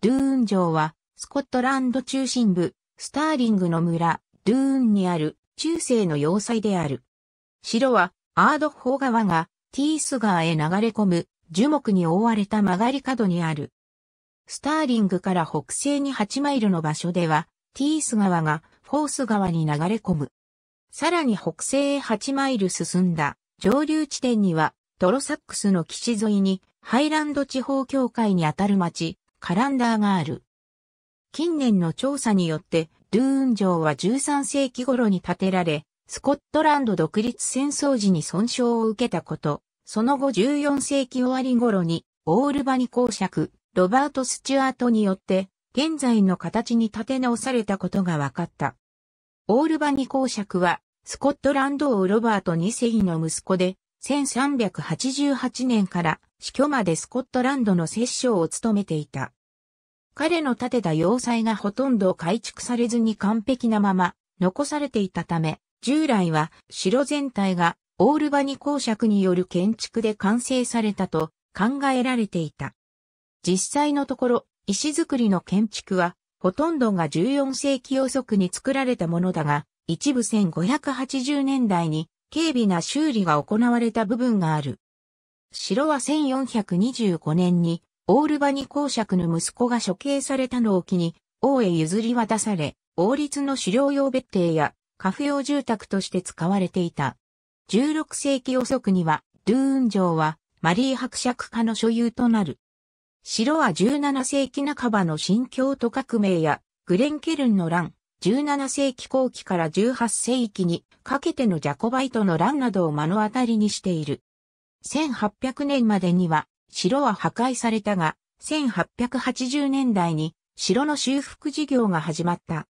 ドゥーン城は、スコットランド中心部、スターリングの村、ドゥーンにある中世の要塞である。城は、アードホー川がティース川へ流れ込む樹木に覆われた曲がり角にある。スターリングから北西に8マイルの場所では、ティース川がフォース川に流れ込む。さらに北西へ8マイル進んだ上流地点には、トロサックスの岸沿いにハイランド地方協会にあたる町、カランダーがある。近年の調査によって、ドゥーン城は13世紀頃に建てられ、スコットランド独立戦争時に損傷を受けたこと、その後14世紀終わり頃に、オールバニ公爵、ロバート・スチュアートによって、現在の形に建て直されたことが分かった。オールバニ公爵は、スコットランド王ロバート2世の息子で、1388年から死去までスコットランドの摂政を務めていた。彼の建てた要塞がほとんど改築されずに完璧なまま残されていたため、従来は城全体がオールバニ公爵による建築で完成されたと考えられていた。実際のところ、石造りの建築はほとんどが14世紀予測に作られたものだが、一部1580年代に軽微な修理が行われた部分がある。城は1425年に、オールバニ公爵の息子が処刑されたのを機に、王へ譲り渡され、王立の狩猟用別邸や、家父用住宅として使われていた。16世紀遅くには、ドゥーン城は、マリー伯爵家の所有となる。城は17世紀半ばの新京都革命や、グレンケルンの乱、17世紀後期から18世紀にかけてのジャコバイトの乱などを目の当たりにしている。1800年までには城は破壊されたが、1880年代に城の修復事業が始まった。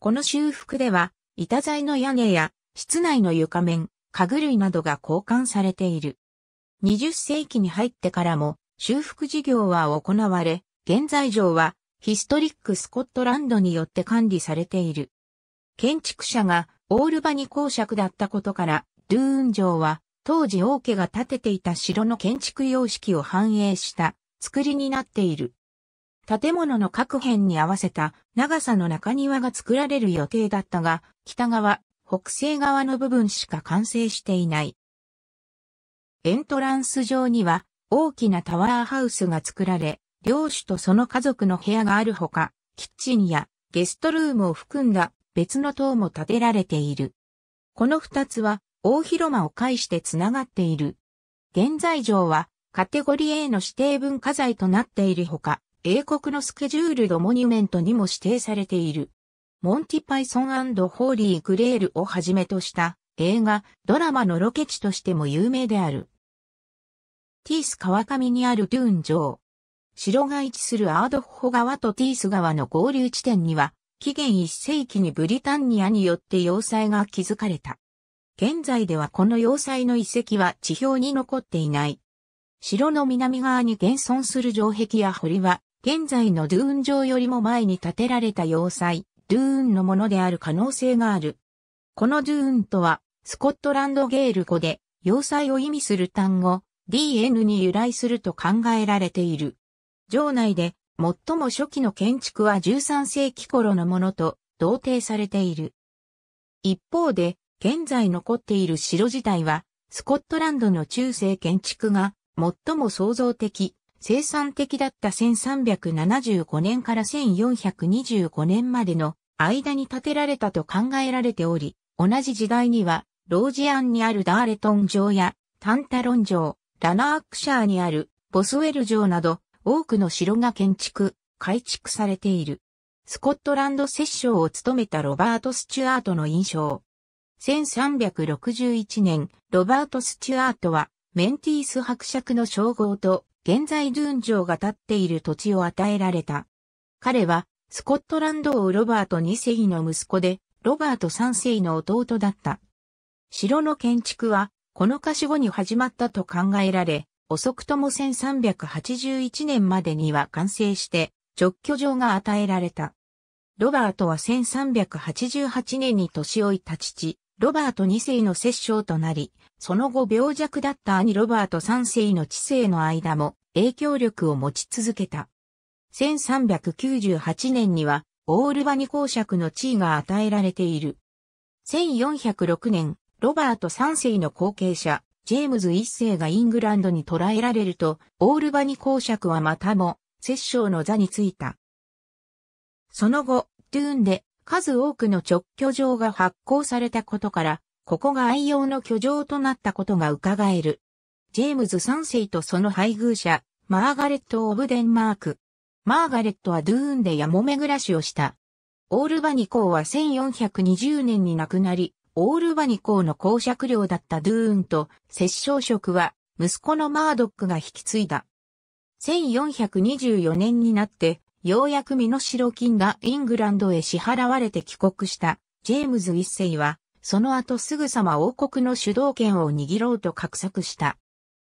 この修復では、板材の屋根や室内の床面、家具類などが交換されている。20世紀に入ってからも修復事業は行われ、現在城はヒストリックスコットランドによって管理されている。建築者がオールバニ公爵だったことから、ルーン城は当時王家が建てていた城の建築様式を反映した作りになっている。建物の各辺に合わせた長さの中庭が作られる予定だったが、北側、北西側の部分しか完成していない。エントランス上には大きなタワーハウスが作られ、領主とその家族の部屋があるほか、キッチンやゲストルームを含んだ別の塔も建てられている。この二つは大広間を介してつながっている。現在城はカテゴリー A の指定文化財となっているほか、英国のスケジュールドモニュメントにも指定されている。モンティパイソンホーリー・グレールをはじめとした映画、ドラマのロケ地としても有名である。ティース川上にあるドゥーン城。城が位置するアードッホ川とティース川の合流地点には、紀元1世紀にブリタンニアによって要塞が築かれた。現在ではこの要塞の遺跡は地表に残っていない。城の南側に現存する城壁や堀は、現在のドゥーン城よりも前に建てられた要塞、ドゥーンのものである可能性がある。このドゥーンとは、スコットランドゲール語で、要塞を意味する単語、DN に由来すると考えられている。城内で、最も初期の建築は13世紀頃のものと、同定されている。一方で、現在残っている城自体は、スコットランドの中世建築が最も創造的、生産的だった1375年から1425年までの間に建てられたと考えられており、同じ時代には、ロージアンにあるダーレトン城やタンタロン城、ラナークシャーにあるボスウェル城など多くの城が建築、改築されている。スコットランド摂政を務めたロバート・スチュアートの印象。1361年、ロバート・スチュアートは、メンティース伯爵の称号と、現在ゥーン城が建っている土地を与えられた。彼は、スコットランド王ロバート2世の息子で、ロバート3世の弟だった。城の建築は、この歌詞後に始まったと考えられ、遅くとも1381年までには完成して、直居城が与えられた。ロバートは1388年に年老いた父、ロバート2世の摂政となり、その後病弱だった兄ロバート3世の知性の間も影響力を持ち続けた。1398年には、オールバニ公爵の地位が与えられている。1406年、ロバート3世の後継者、ジェームズ1世がイングランドに捕らえられると、オールバニ公爵はまたも、摂政の座に着いた。その後、トゥーンで数多くの直居場が発行されたことから、ここが愛用の居場となったことが伺える。ジェームズ3世とその配偶者、マーガレット・オブ・デンマーク。マーガレットはドゥーンでやもめ暮らしをした。オールバニ公は1420年に亡くなり、オールバニ公の公爵領だったドゥーンと摂政職は息子のマードックが引き継いだ。1424年になってようやく身代金がイングランドへ支払われて帰国したジェームズ一世は、その後すぐさま王国の主導権を握ろうと画策した。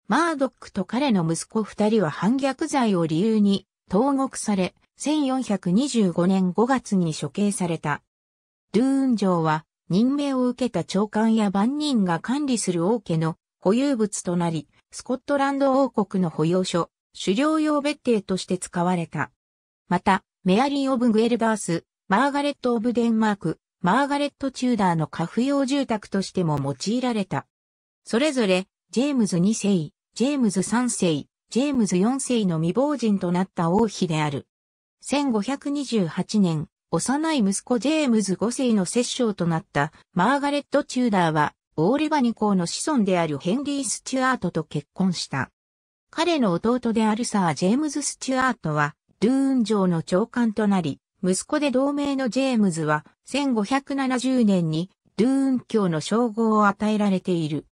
マードックと彼の息子二人は反逆罪を理由に投獄され、1425年5月に処刑された。ルーン城は任命を受けた長官や万人が管理する王家の保有物となり、スコットランド王国の保養所、狩猟用別邸として使われた。また、メアリー・オブ・グエルバース、マーガレット・オブ・デンマーク、マーガレット・チューダーの家父用住宅としても用いられた。それぞれ、ジェームズ2世、ジェームズ3世、ジェームズ4世の未亡人となった王妃である。1528年、幼い息子ジェームズ5世の摂政となったマーガレット・チューダーは、オールバニ公の子孫であるヘンリー・スチュアートと結婚した。彼の弟であるサー・ジェームズ・スチュアートは、ドゥーン城の長官となり、息子で同盟のジェームズは1570年にドゥーン教の称号を与えられている。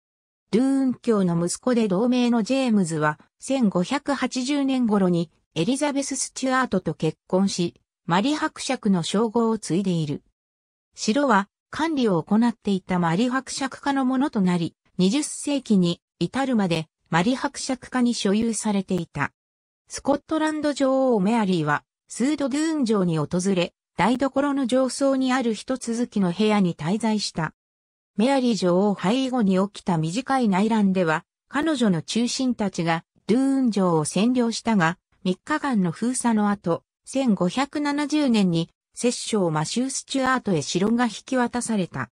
ドゥーン教の息子で同盟のジェームズは1580年頃にエリザベス・スチュアートと結婚し、マリ伯爵の称号を継いでいる。城は管理を行っていたマリ伯爵家のものとなり、20世紀に至るまでマリ伯爵家に所有されていた。スコットランド女王メアリーは、スードドゥーン城に訪れ、台所の上層にある一続きの部屋に滞在した。メアリー女王背後に起きた短い内乱では、彼女の中心たちが、ドゥーン城を占領したが、3日間の封鎖の後、1570年に、摂政マシュー・スチュアートへ城が引き渡された。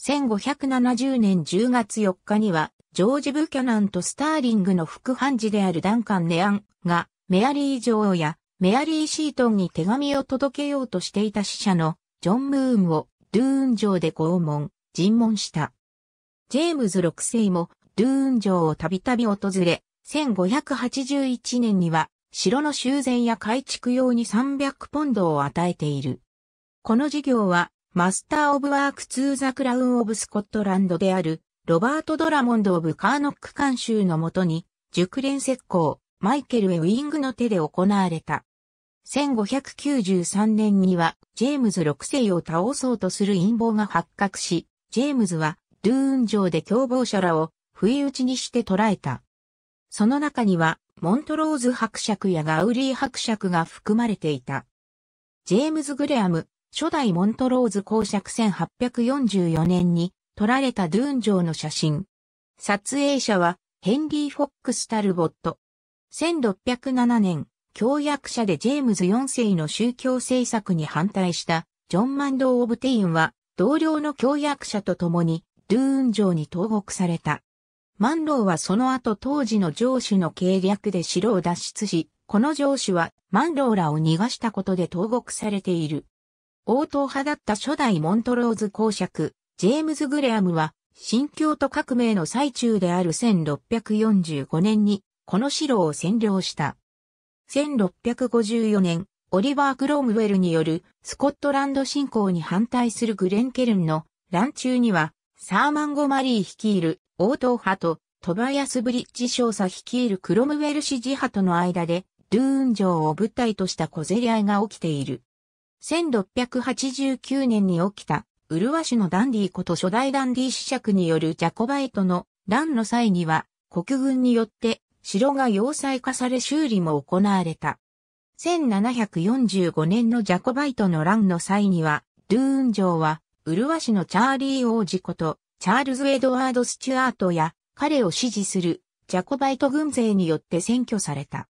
1570年10月4日には、ジョージ・ブキャナンとスターリングの副判事であるダンカン・ネアンが、メアリー女王やメアリー・シートンに手紙を届けようとしていた死者のジョン・ムーンをドゥーン城で拷問、尋問した。ジェームズ6世もドゥーン城をたびたび訪れ、1581年には城の修繕や改築用に300ポンドを与えている。この事業はマスター・オブ・ワーク・ツー・ザ・クラウン・オブ・スコットランドであるロバート・ドラモンド・オブ・カーノック監修のもとに、熟練石膏、マイケル・ウィングの手で行われた。1593年には、ジェームズ6世を倒そうとする陰謀が発覚し、ジェームズは、ドゥーン城で共謀者らを、不意打ちにして捕らえた。その中には、モントローズ伯爵やガウリー伯爵が含まれていた。ジェームズ・グレアム、初代モントローズ公爵1844年に撮られたドゥーン城の写真。撮影者はヘンリー・フォックス・タルボット。1607年、教約者でジェームズ4世の宗教政策に反対したジョン・マンドー・オブテインは同僚の教約者と共にドゥーン城に投獄された。マンローはその後当時の城主の計略で城を脱出し、この城主はマンローらを逃がしたことで投獄されている。応答派だった初代モントローズ公爵、ジェームズ・グレアムは、新京都革命の最中である1645年に、この城を占領した。1654年、オリバー・クロームウェルによるスコットランド侵攻に反対するグレン・ケルンの乱中には、サーマン・ゴ・マリー率いる王党派とトバヤス・ブリッジ少佐率いるクロムウェル支持派との間で、ドゥーン城を舞台とした小競り合いが起きている。1689年に起きたウルワ氏のダンディこと初代ダンディ子爵によるジャコバイトの乱の際には、国軍によって城が要塞化され修理も行われた。1745年のジャコバイトの乱の際には、ルーン城は、ウルワ氏のチャーリー王子こと、チャールズ・エドワード・スチュアートや、彼を支持する、ジャコバイト軍勢によって占拠された。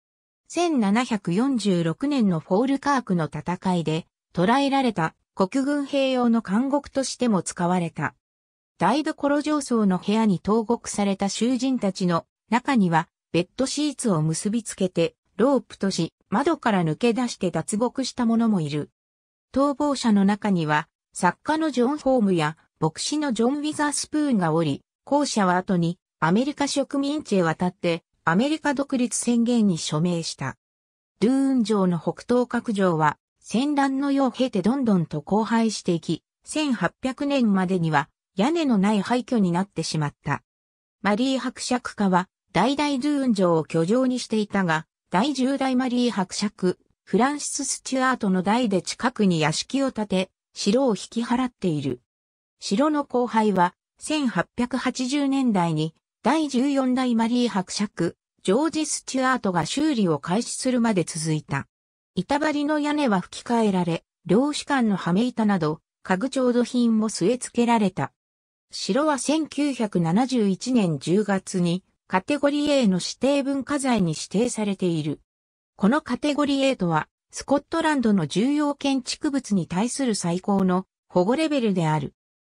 1746年のフォールカークの戦いで、捕らえられた国軍兵用の監獄としても使われた。台所上層の部屋に投獄された囚人たちの中にはベッドシーツを結びつけてロープとし窓から抜け出して脱獄した者もいる。逃亡者の中には作家のジョン・ホームや牧師のジョン・ウィザースプーンがおり、後者は後にアメリカ植民地へ渡ってアメリカ独立宣言に署名した。ルーン城の北東角城は戦乱の世を経てどんどんと荒廃していき、1800年までには屋根のない廃墟になってしまった。マリー伯爵家は、大々ゥーン城を居城にしていたが、第10代マリー伯爵、フランシス・スチュアートの代で近くに屋敷を建て、城を引き払っている。城の荒廃は、1880年代に、第14代マリー伯爵、ジョージ・スチュアートが修理を開始するまで続いた。板張りの屋根は吹き替えられ、漁師館の羽目板など、家具調度品も据え付けられた。城は1971年10月にカテゴリー A の指定文化財に指定されている。このカテゴリー A とは、スコットランドの重要建築物に対する最高の保護レベルである。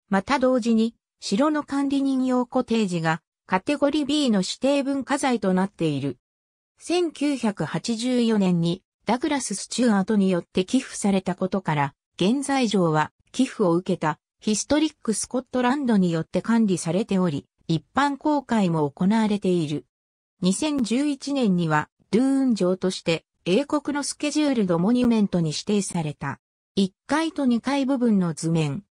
また同時に、城の管理人用コテージがカテゴリー B の指定文化財となっている。1984年にダグラス・スチュアートによって寄付されたことから、現在城は寄付を受けたヒストリック・スコットランドによって管理されており、一般公開も行われている。2011年には、ドゥーン城として英国のスケジュールドモニュメントに指定された。1階と2階部分の図面。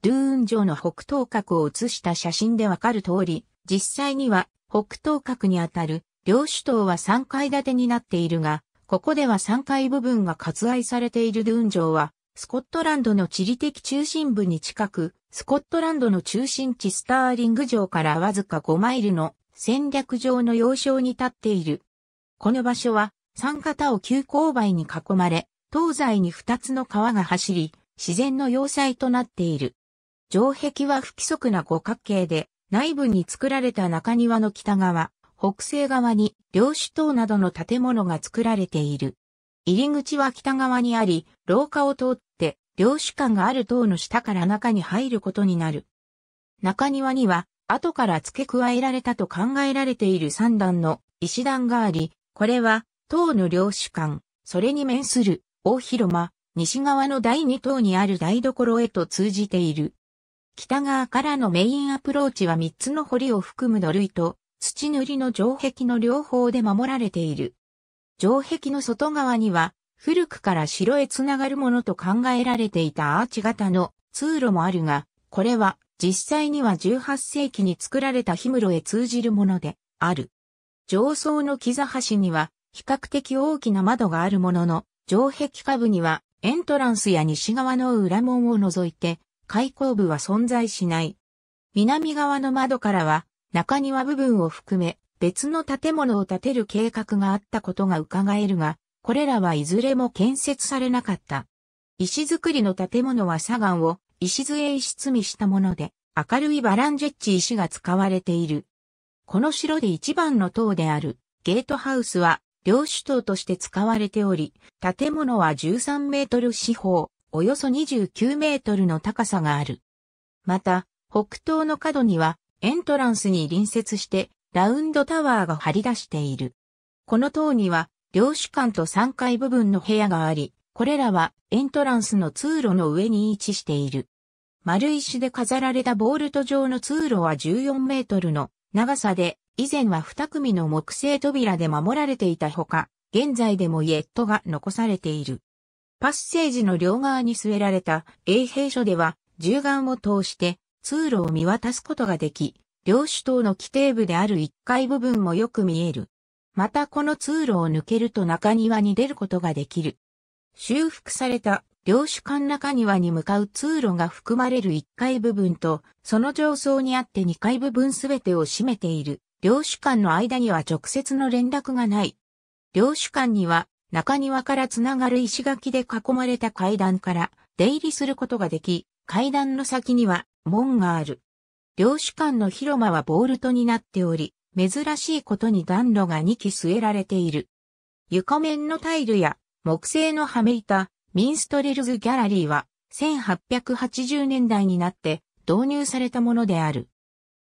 ドゥーン城の北東角を写した写真でわかる通り、実際には北東角にあたる両首都は3階建てになっているが、ここでは3階部分が割愛されているドゥーン城は、スコットランドの地理的中心部に近く、スコットランドの中心地スターリング城からわずか5マイルの戦略上の要衝に立っている。この場所は、三方を急勾配に囲まれ、東西に2つの川が走り、自然の要塞となっている。城壁は不規則な五角形で、内部に作られた中庭の北側、北西側に領主塔などの建物が作られている。入り口は北側にあり、廊下を通って領主館がある塔の下から中に入ることになる。中庭には、後から付け加えられたと考えられている三段の石段があり、これは、塔の領主館、それに面する大広間、西側の第二塔にある台所へと通じている。北側からのメインアプローチは3つの堀を含む土塁と土塗りの城壁の両方で守られている。城壁の外側には、古くから城へ繋がるものと考えられていたアーチ型の通路もあるが、これは実際には18世紀に作られた氷室へ通じるものである。上層の木座橋には比較的大きな窓があるものの、城壁下部にはエントランスや西側の裏門を除いて、開口部は存在しない。南側の窓からは中庭部分を含め別の建物を建てる計画があったことが伺えるが、これらはいずれも建設されなかった。石造りの建物は砂岩を石杖石積みしたもので、明るいバランジェッチ石が使われている。この城で一番の塔であるゲートハウスは領主塔として使われており、建物は13メートル四方、およそ29メートルの高さがある。また、北東の角にはエントランスに隣接してラウンドタワーが張り出している。この塔には領主館と3階部分の部屋があり、これらはエントランスの通路の上に位置している。丸石で飾られたボールト状の通路は14メートルの長さで、以前は2組の木製扉で守られていたほか、現在でもイエットが残されている。パッセージの両側に据えられた衛兵所では、銃眼を通して通路を見渡すことができ、両主塔の規定部である1階部分もよく見える。またこの通路を抜けると中庭に出ることができる。修復された領主館中庭に向かう通路が含まれる1階部分と、その上層にあって2階部分すべてを占めている、領主館の間には直接の連絡がない。領主館には、中庭からつながる石垣で囲まれた階段から出入りすることができ、階段の先には門がある。領主間の広間はボールトになっており、珍しいことに暖炉が2基据えられている。床面のタイルや木製のはめ板、ミンストレルズギャラリーは1880年代になって導入されたものである。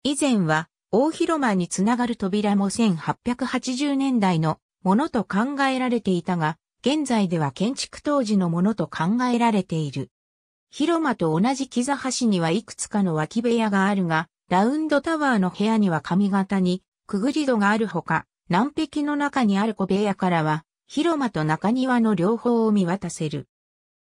以前は大広間につながる扉も1880年代のものと考えられていたが、現在では建築当時のものと考えられている。広間と同じ木座橋にはいくつかの脇部屋があるが、ラウンドタワーの部屋には上型に、くぐり戸があるほか、南壁の中にある小部屋からは、広間と中庭の両方を見渡せる。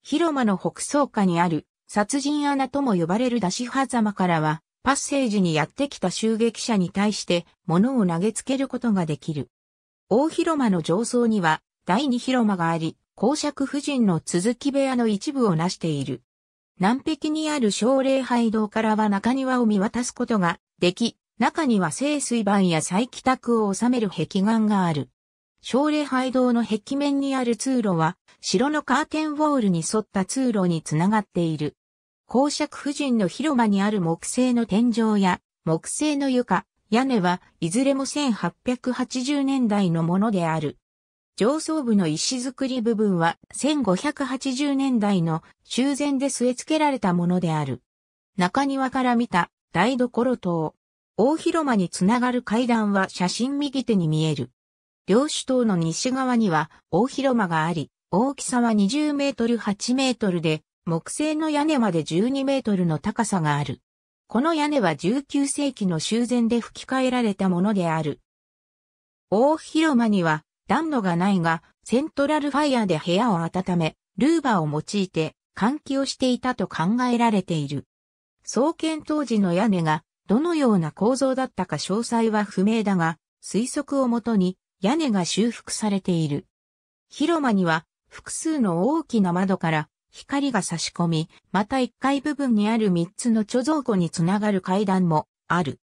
広間の北総下にある、殺人穴とも呼ばれる出し狭間からは、パッセージにやってきた襲撃者に対して物を投げつけることができる。大広間の上層には第二広間があり、公爵夫人の続き部屋の一部を成している。南壁にある奨励拝堂からは中庭を見渡すことができ、中には清水盤や再帰宅を収める壁岩がある。奨励拝堂の壁面にある通路は、城のカーテンウォールに沿った通路につながっている。公爵夫人の広場にある木製の天井や木製の床、屋根はいずれも1880年代のものである。上層部の石造り部分は1580年代の修繕で据え付けられたものである。中庭から見た台所塔。大広間につながる階段は写真右手に見える。両主塔の西側には大広間があり、大きさは20メートル8メートルで、木製の屋根まで12メートルの高さがある。この屋根は19世紀の修繕で吹き替えられたものである。大広間には暖炉がないが、セントラルファイアで部屋を温め、ルーバーを用いて換気をしていたと考えられている。創建当時の屋根がどのような構造だったか詳細は不明だが、推測をもとに屋根が修復されている。広間には複数の大きな窓から光が差し込み、また1階部分にある3つの貯蔵庫につながる階段もある。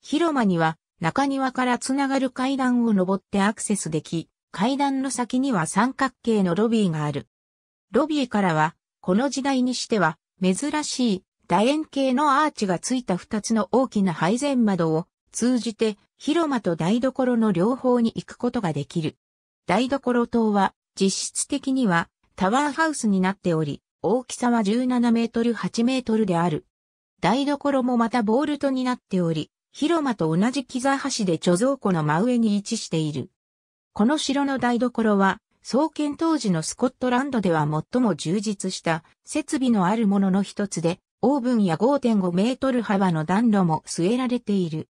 広間には中庭からつながる階段を登ってアクセスでき、階段の先には三角形のロビーがある。ロビーからは、この時代にしては、珍しい楕円形のアーチがついた二つの大きな配膳窓を通じて広間と台所の両方に行くことができる。台所棟は実質的にはタワーハウスになっており、大きさは17メートル8メートルである。台所もまたボールトになっており、広間と同じ木座橋で貯蔵庫の真上に位置している。この城の台所は、創建当時のスコットランドでは最も充実した設備のあるものの一つで、オーブンや5.5メートル幅の暖炉も据えられている。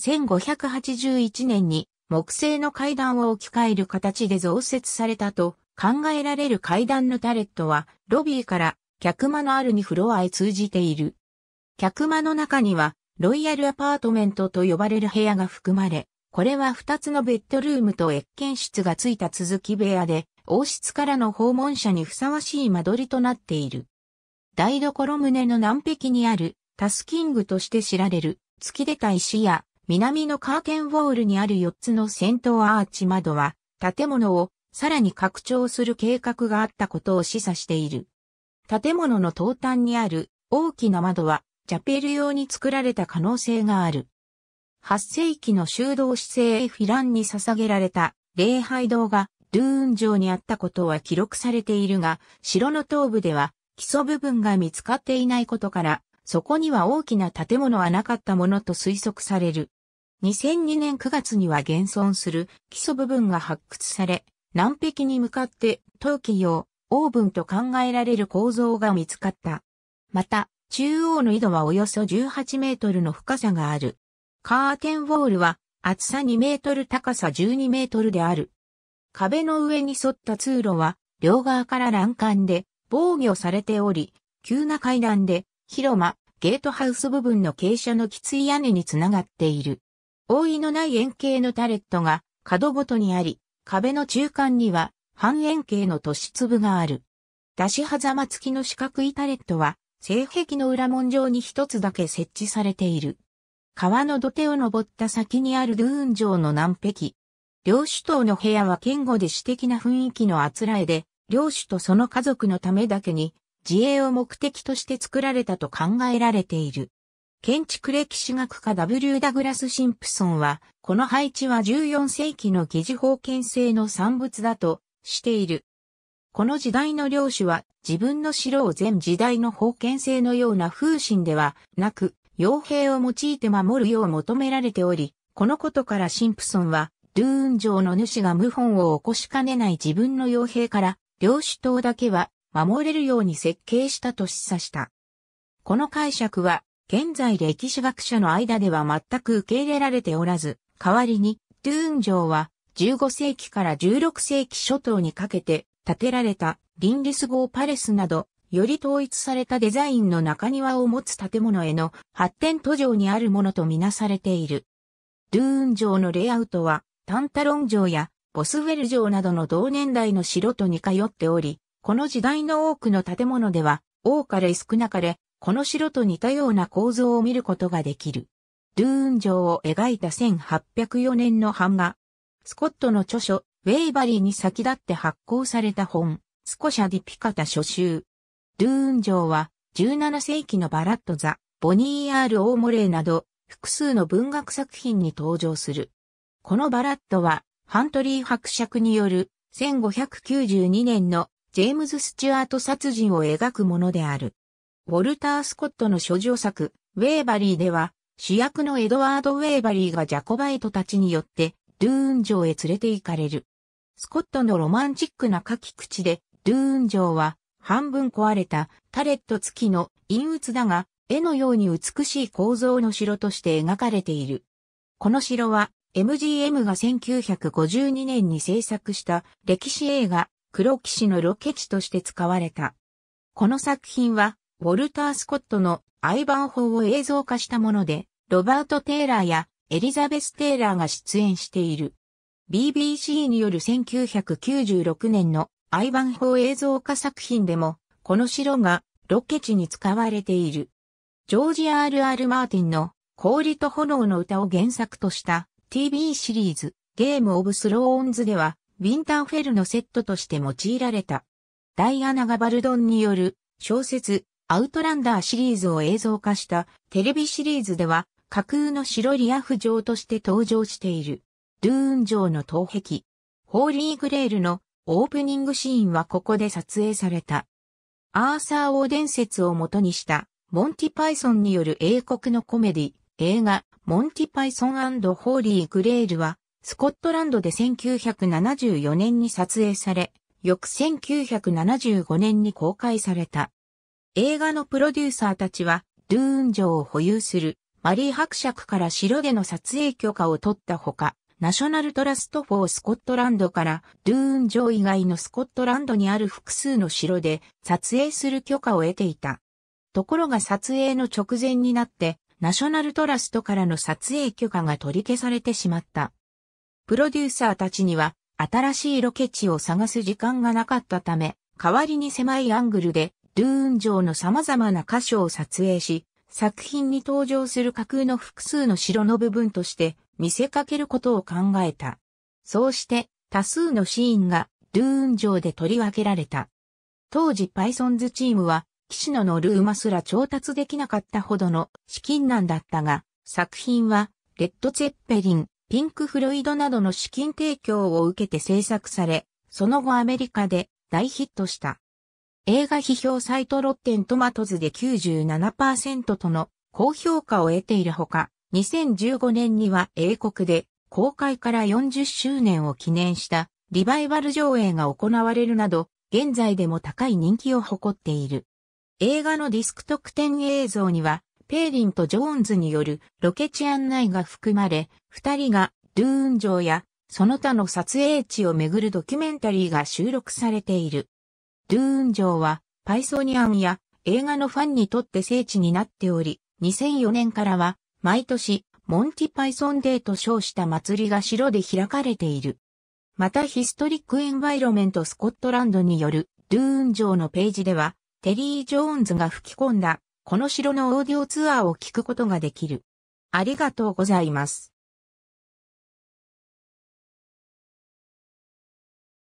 1581年に木製の階段を置き換える形で増設されたと考えられる階段のタレットはロビーから客間のある2フロアへ通じている。客間の中にはロイヤルアパートメントと呼ばれる部屋が含まれ、これは2つのベッドルームと越見室がついた続き部屋で、王室からの訪問者にふさわしい間取りとなっている。台所棟の南壁にあるタスキングとして知られる突き出た石や南のカーテンウォールにある4つの先頭アーチ窓は建物をさらに拡張する計画があったことを示唆している。建物の東端にある大きな窓はジャペル用に作られた可能性がある。8世紀の修道士聖エフィランに捧げられた礼拝堂がルーン城にあったことは記録されているが、城の東部では基礎部分が見つかっていないことから、そこには大きな建物はなかったものと推測される。2002年9月には現存する基礎部分が発掘され、南壁に向かって陶器用、オーブンと考えられる構造が見つかった。また、中央の井戸はおよそ18メートルの深さがある。カーテンウォールは厚さ2メートル高さ12メートルである。壁の上に沿った通路は両側から欄干で防御されており、急な階段で広間、ゲートハウス部分の傾斜のきつい屋根につながっている。覆いのない円形のタレットが角ごとにあり、壁の中間には半円形の都市粒がある。出し狭間付きの四角いタレットは、性壁の裏門上に一つだけ設置されている。川の土手を登った先にあるドゥーン城の南壁。領主島の部屋は堅固で私的な雰囲気のあつらえで、領主とその家族のためだけに、自衛を目的として作られたと考えられている。建築歴史学家 W. ダグラス・シンプソンは、この配置は14世紀の疑似封建制の産物だとしている。この時代の領主は自分の城を全時代の封建制のような風神ではなく、傭兵を用いて守るよう求められており、このことからシンプソンは、ドゥーン城の主が謀反を起こしかねない自分の傭兵から、領主党だけは守れるように設計したと示唆した。この解釈は、現在歴史学者の間では全く受け入れられておらず、代わりに、ドゥーン城は、15世紀から16世紀初頭にかけて建てられたリンリス号パレスなどより統一されたデザインの中庭を持つ建物への発展途上にあるものとみなされている。ドゥーン城のレイアウトは、タンタロン城やボスウェル城などの同年代の城と似通っており、この時代の多くの建物では、多かれ少なかれ、この城と似たような構造を見ることができる。ドゥーン城を描いた1804年の版画。スコットの著書、ウェイバリーに先立って発行された本、スコシャ・ディピカタ初集。ルーン城は、17世紀のバラットザ、ボニー・アール・オーモレーなど、複数の文学作品に登場する。このバラットは、ハントリー伯爵による、1592年のジェームズ・スチュアート殺人を描くものである。ウォルター・スコットの諸女作、ウェーバリーでは、主役のエドワード・ウェーバリーがジャコバイトたちによって、ドゥーン城へ連れて行かれる。スコットのロマンチックな書き口で、ゥーン城は半分壊れたタレット付きの陰鬱だが、絵のように美しい構造の城として描かれている。この城は MGM が1952年に制作した歴史映画黒騎士のロケ地として使われた。この作品はウォルター・スコットのアイバン法を映像化したもので、ロバート・テイラーやエリザベス・テイラーが出演している。BBC による1996年のアイバン法映像化作品でも、この城がロケ地に使われている。ジョージ・ R.R. マーティンの氷と炎の歌を原作とした TV シリーズゲーム・オブ・スローンズでは、ウィンターフェルのセットとして用いられた。ダイアナ・ガバルドンによる小説アウトランダーシリーズを映像化したテレビシリーズでは架空の白リアフ城として登場している。ドゥーン城の東壁。ホーリーグレールのオープニングシーンはここで撮影された。アーサー王伝説を元にした、モンティパイソンによる英国のコメディ、映画、モンティパイソンホーリー・グレールは、スコットランドで1974年に撮影され、翌1975年に公開された。映画のプロデューサーたちは、ドゥーン城を保有する、マリー伯爵から城での撮影許可を取ったほか、ナショナルトラスト・フォー・スコットランドからドゥーン城以外のスコットランドにある複数の城で撮影する許可を得ていた。ところが撮影の直前になってナショナルトラストからの撮影許可が取り消されてしまった。プロデューサーたちには新しいロケ地を探す時間がなかったため、代わりに狭いアングルでドゥーン城の様々な箇所を撮影し、作品に登場する架空の複数の城の部分として見せかけることを考えた。そうして多数のシーンがルーン上で取り分けられた。当時パイソンズチームは、騎士のルるマすら調達できなかったほどの資金難だったが、作品は、レッド・ツェッペリン、ピンク・フロイドなどの資金提供を受けて制作され、その後アメリカで大ヒットした。映画批評サイトロッテントマトズで97%との高評価を得ているほか、2015年には英国で公開から40周年を記念したリバイバル上映が行われるなど、現在でも高い人気を誇っている。映画のディスク特典映像には、ペーリンとジョーンズによるロケ地案内が含まれ、二人がドゥーン城やその他の撮影地をめぐるドキュメンタリーが収録されている。ドゥーン城はパイソニアンや映画のファンにとって聖地になっており、2004年からは毎年、モンティパイソンデーと称した祭りが城で開かれている。またヒストリックエンバイロメントスコットランドによるドゥーン城のページでは、テリー・ジョーンズが吹き込んだ、この城のオーディオツアーを聞くことができる。ありがとうございます。